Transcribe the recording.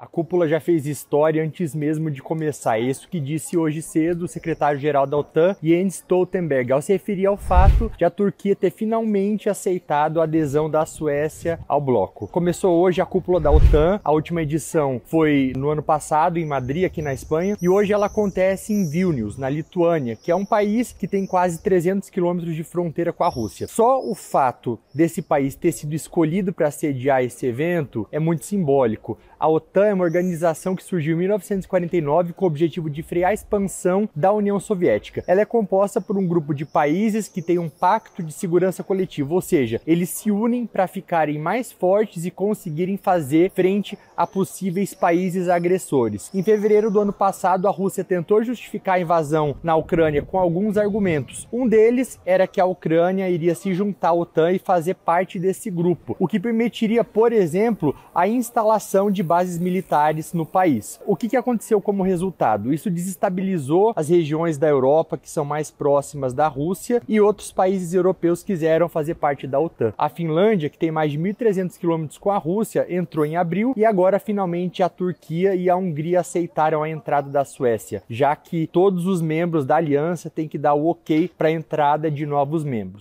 A cúpula já fez história antes mesmo de começar, é isso que disse hoje cedo o secretário-geral da OTAN, Jens Stoltenberg, ao se referir ao fato de a Turquia ter finalmente aceitado a adesão da Suécia ao bloco. Começou hoje a cúpula da OTAN, a última edição foi no ano passado em Madrid, aqui na Espanha, e hoje ela acontece em Vilnius, na Lituânia, que é um país que tem quase 300 quilômetros de fronteira com a Rússia. Só o fato desse país ter sido escolhido para sediar esse evento é muito simbólico. A OTAN é uma organização que surgiu em 1949 com o objetivo de frear a expansão da União Soviética. Ela é composta por um grupo de países que tem um pacto de segurança coletiva, ou seja, eles se unem para ficarem mais fortes e conseguirem fazer frente a possíveis países agressores. Em fevereiro do ano passado, a Rússia tentou justificar a invasão na Ucrânia com alguns argumentos. Um deles era que a Ucrânia iria se juntar à OTAN e fazer parte desse grupo, o que permitiria, por exemplo, a instalação de bases militares militares no país. O que, que aconteceu como resultado? Isso desestabilizou as regiões da Europa que são mais próximas da Rússia e outros países europeus quiseram fazer parte da OTAN. A Finlândia, que tem mais de 1.300 quilômetros com a Rússia, entrou em abril e agora finalmente a Turquia e a Hungria aceitaram a entrada da Suécia, já que todos os membros da aliança têm que dar o ok para a entrada de novos membros.